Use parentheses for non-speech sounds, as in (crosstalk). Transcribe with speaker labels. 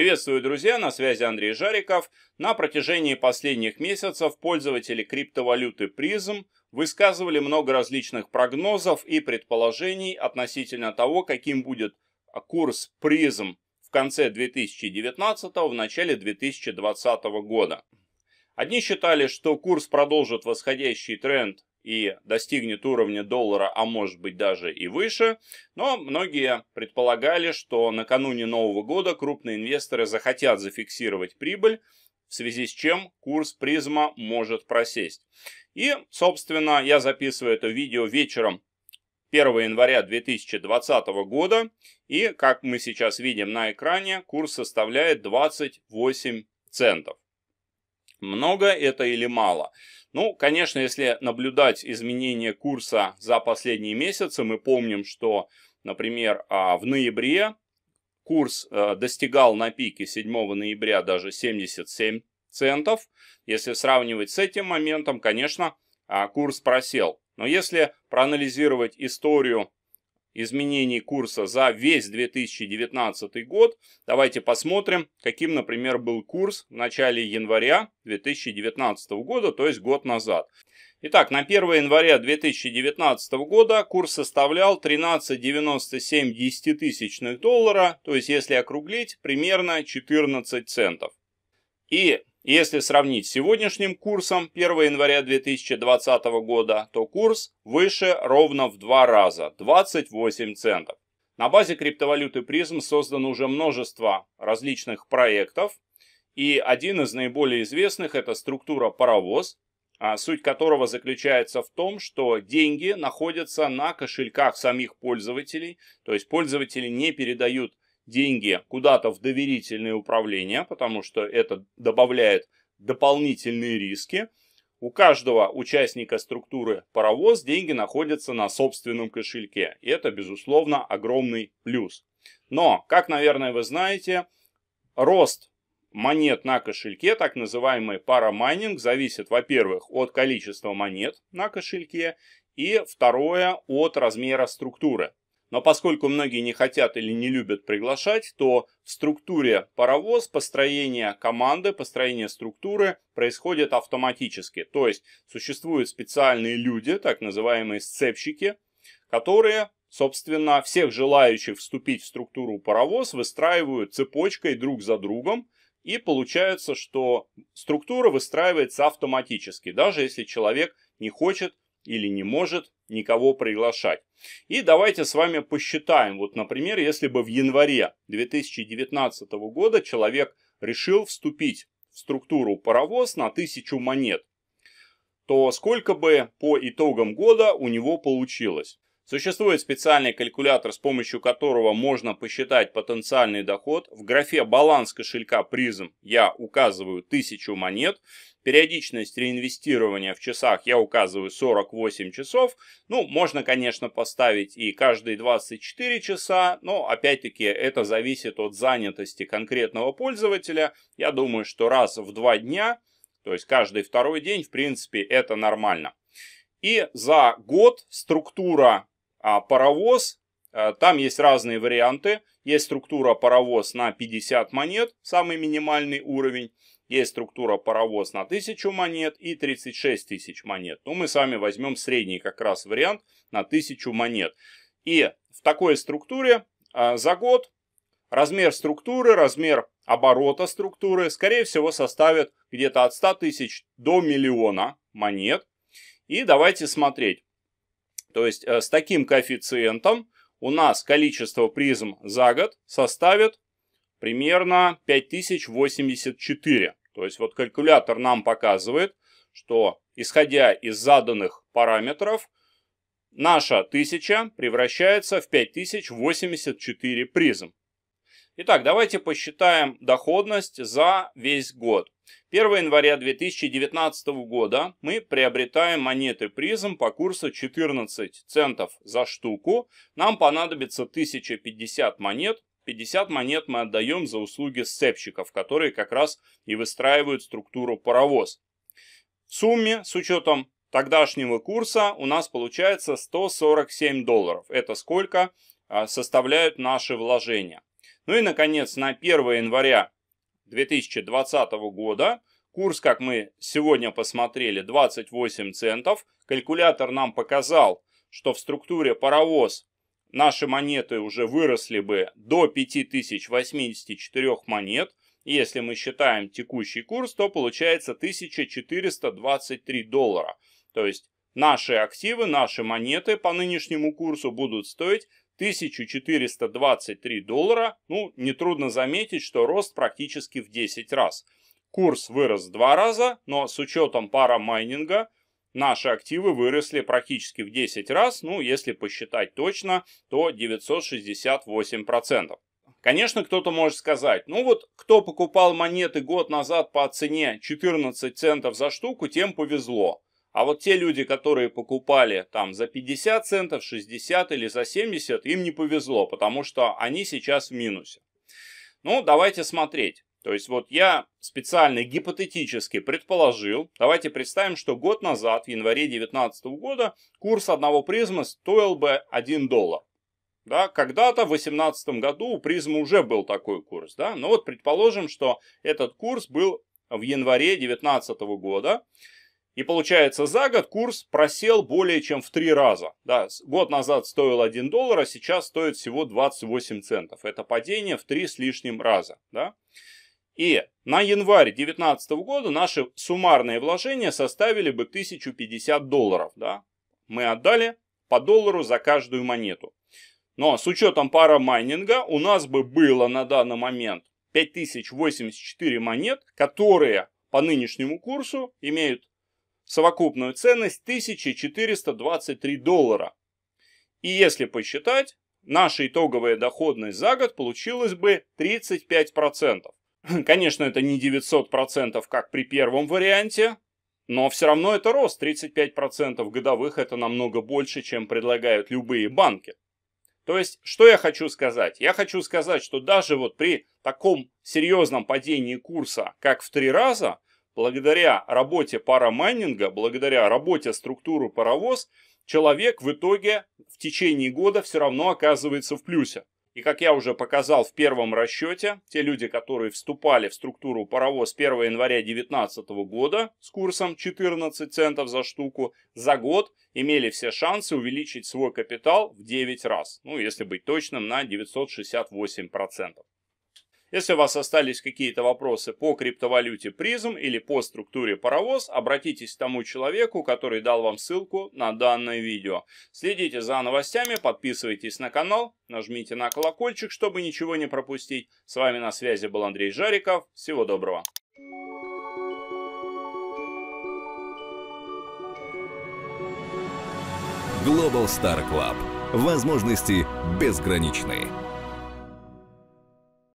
Speaker 1: Приветствую, друзья, на связи Андрей Жариков. На протяжении последних месяцев пользователи криптовалюты призм высказывали много различных прогнозов и предположений относительно того, каким будет курс призм в конце 2019 в начале 2020 года. Одни считали, что курс продолжит восходящий тренд и достигнет уровня доллара, а может быть даже и выше. Но многие предполагали, что накануне Нового года крупные инвесторы захотят зафиксировать прибыль, в связи с чем курс призма может просесть. И, собственно, я записываю это видео вечером 1 января 2020 года. И, как мы сейчас видим на экране, курс составляет 28 центов. Много это или мало? Ну, конечно, если наблюдать изменение курса за последние месяцы, мы помним, что, например, а, в ноябре курс э, достигал на пике 7 ноября даже 77 центов. Если сравнивать с этим моментом, конечно, а, курс просел. Но если проанализировать историю изменений курса за весь 2019 год. Давайте посмотрим, каким, например, был курс в начале января 2019 года, то есть год назад. Итак, на 1 января 2019 года курс составлял 13,97 десятитысячных доллара, то есть если округлить, примерно 14 центов. И если сравнить с сегодняшним курсом 1 января 2020 года, то курс выше ровно в два раза – 28 центов. На базе криптовалюты призм создано уже множество различных проектов, и один из наиболее известных – это структура «Паровоз», а суть которого заключается в том, что деньги находятся на кошельках самих пользователей, то есть пользователи не передают деньги куда-то в доверительное управление, потому что это добавляет дополнительные риски. У каждого участника структуры паровоз деньги находятся на собственном кошельке. И это, безусловно, огромный плюс. Но, как, наверное, вы знаете, рост монет на кошельке, так называемый парамайнинг, зависит, во-первых, от количества монет на кошельке и, второе, от размера структуры. Но поскольку многие не хотят или не любят приглашать, то в структуре паровоз построение команды, построение структуры происходит автоматически. То есть существуют специальные люди, так называемые сцепщики, которые, собственно, всех желающих вступить в структуру паровоз выстраивают цепочкой друг за другом, и получается, что структура выстраивается автоматически, даже если человек не хочет или не может никого приглашать. И давайте с вами посчитаем. Вот, например, если бы в январе 2019 года человек решил вступить в структуру паровоз на тысячу монет, то сколько бы по итогам года у него получилось? Существует специальный калькулятор, с помощью которого можно посчитать потенциальный доход. В графе «Баланс кошелька призм» я указываю 1000 монет. Периодичность реинвестирования в часах я указываю 48 часов. Ну, можно, конечно, поставить и каждые 24 часа, но, опять-таки, это зависит от занятости конкретного пользователя. Я думаю, что раз в два дня, то есть каждый второй день, в принципе, это нормально. И за год структура а, паровоз. Э, там есть разные варианты. Есть структура паровоз на 50 монет, самый минимальный уровень. Есть структура паровоз на 1000 монет и 36 тысяч монет. Но ну, мы с вами возьмем средний как раз вариант на 1000 монет. И в такой структуре а, за год размер структуры, размер оборота структуры, скорее всего, составит где-то от 100 тысяч до миллиона монет. И давайте смотреть. То есть э, с таким коэффициентом у нас количество призм за год составит примерно 5084. То есть вот калькулятор нам показывает, что исходя из заданных параметров, наша 1000 превращается в 5084 призм. Итак, давайте посчитаем доходность за весь год. 1 января 2019 года мы приобретаем монеты призм по курсу 14 центов за штуку. Нам понадобится 1050 монет. 50 монет мы отдаем за услуги сцепщиков, которые как раз и выстраивают структуру паровоз. В сумме, с учетом тогдашнего курса, у нас получается 147 долларов. Это сколько а, составляют наши вложения. Ну и, наконец, на 1 января 2020 года. Курс, как мы сегодня посмотрели, 28 центов. Калькулятор нам показал, что в структуре паровоз наши монеты уже выросли бы до 5084 монет. Если мы считаем текущий курс, то получается 1423 доллара. То есть наши активы, наши монеты по нынешнему курсу будут стоить 1423 доллара, ну, нетрудно заметить, что рост практически в 10 раз. Курс вырос в 2 раза, но с учетом пара майнинга наши активы выросли практически в 10 раз, ну, если посчитать точно, то 968%. Конечно, кто-то может сказать, ну вот кто покупал монеты год назад по цене 14 центов за штуку, тем повезло. А вот те люди, которые покупали там за 50 центов, 60 или за 70, им не повезло, потому что они сейчас в минусе. Ну, давайте смотреть. То есть вот я специально гипотетически предположил, давайте представим, что год назад, в январе 2019 года, курс одного призма стоил бы 1 доллар. Да, когда-то в 2018 году у призмы уже был такой курс. Да? Но ну вот предположим, что этот курс был в январе 2019 года. И получается, за год курс просел более чем в три раза. Да, год назад стоил 1 доллар, а сейчас стоит всего 28 центов. Это падение в три с лишним раза. Да? И на январь 2019 года наши суммарные вложения составили бы 1050 долларов. Да? Мы отдали по доллару за каждую монету. Но с учетом пара майнинга у нас бы было на данный момент 5084 монет, которые по нынешнему курсу имеют совокупную ценность 1423 доллара. И если посчитать, наша итоговая доходность за год получилась бы 35%. (laughs) Конечно, это не 900%, как при первом варианте, но все равно это рост, 35% годовых это намного больше, чем предлагают любые банки. То есть, что я хочу сказать? Я хочу сказать, что даже вот при таком серьезном падении курса, как в три раза, благодаря работе парамайнинга, благодаря работе структуры паровоз, человек в итоге в течение года все равно оказывается в плюсе. И как я уже показал в первом расчете, те люди, которые вступали в структуру паровоз 1 января 2019 года с курсом 14 центов за штуку, за год имели все шансы увеличить свой капитал в 9 раз, ну если быть точным, на 968%. Если у вас остались какие-то вопросы по криптовалюте призм или по структуре паровоз, обратитесь к тому человеку, который дал вам ссылку на данное видео. Следите за новостями, подписывайтесь на канал, нажмите на колокольчик, чтобы ничего не пропустить. С вами на связи был Андрей Жариков. Всего доброго. Global Star Club. Возможности безграничные.